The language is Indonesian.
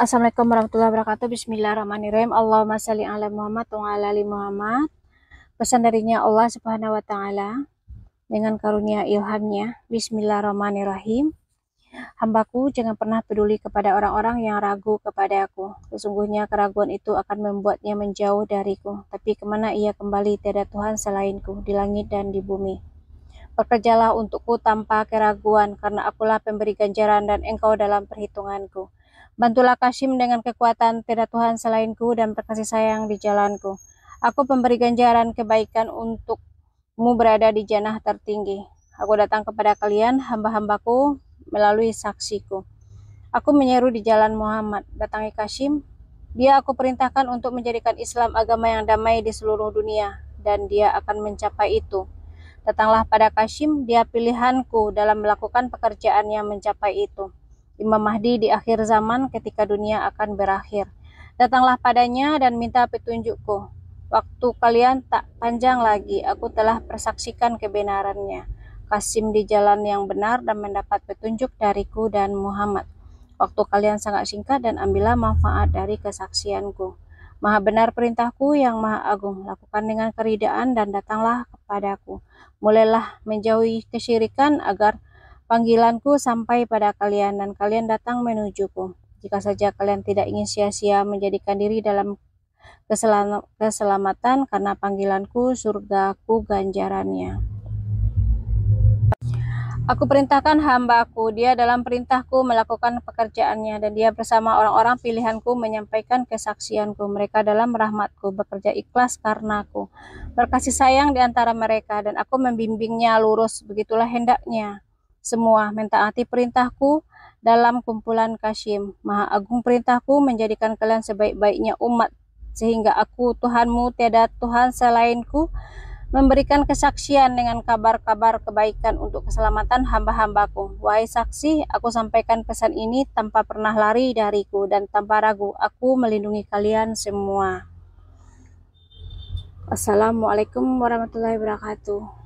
Assalamualaikum warahmatullahi wabarakatuh. Bismillahirrahmanirrahim. Allahumma salli ala Muhammad wa ala ali Muhammad. Pesan darinya Allah Subhanahu wa taala dengan karunia ilhamnya. Bismillahirrahmanirrahim. Hambaku jangan pernah peduli kepada orang-orang yang ragu kepada aku. Sesungguhnya keraguan itu akan membuatnya menjauh dariku. Tapi kemana ia kembali tidak Tuhan selainku di langit dan di bumi. Bekerjalah untukku tanpa keraguan, karena akulah pemberi ganjaran dan engkau dalam perhitunganku. Bantulah Kasim dengan kekuatan, tidak Tuhan selainku dan berkasih sayang di jalanku. Aku pemberi ganjaran kebaikan untukmu berada di janah tertinggi. Aku datang kepada kalian, hamba-hambaku, melalui saksiku. Aku menyeru di jalan Muhammad, datangi Kasim. Dia aku perintahkan untuk menjadikan Islam agama yang damai di seluruh dunia, dan dia akan mencapai itu. Datanglah pada Kasim, dia pilihanku dalam melakukan pekerjaan yang mencapai itu. Imam Mahdi di akhir zaman ketika dunia akan berakhir. Datanglah padanya dan minta petunjukku. Waktu kalian tak panjang lagi, aku telah persaksikan kebenarannya. Kasim di jalan yang benar dan mendapat petunjuk dariku dan Muhammad. Waktu kalian sangat singkat dan ambillah manfaat dari kesaksianku. Maha benar perintahku yang maha agung, lakukan dengan keridaan dan datanglah kepadaku. Mulailah menjauhi kesyirikan agar panggilanku sampai pada kalian dan kalian datang menujuku. Jika saja kalian tidak ingin sia-sia menjadikan diri dalam keselamatan karena panggilanku, surgaku, ganjarannya. Aku perintahkan hambaku, dia dalam perintahku melakukan pekerjaannya, dan dia bersama orang-orang pilihanku menyampaikan kesaksianku. Mereka dalam rahmatku, bekerja ikhlas karena karenaku. Berkasih sayang di antara mereka, dan aku membimbingnya lurus, begitulah hendaknya. Semua mentaati perintahku dalam kumpulan Kasim. Maha Agung perintahku menjadikan kalian sebaik-baiknya umat, sehingga aku Tuhanmu tiada Tuhan selainku, memberikan kesaksian dengan kabar-kabar kebaikan untuk keselamatan hamba-hambaku. Wahai saksi, aku sampaikan pesan ini tanpa pernah lari dariku dan tanpa ragu. Aku melindungi kalian semua. Assalamualaikum warahmatullahi wabarakatuh.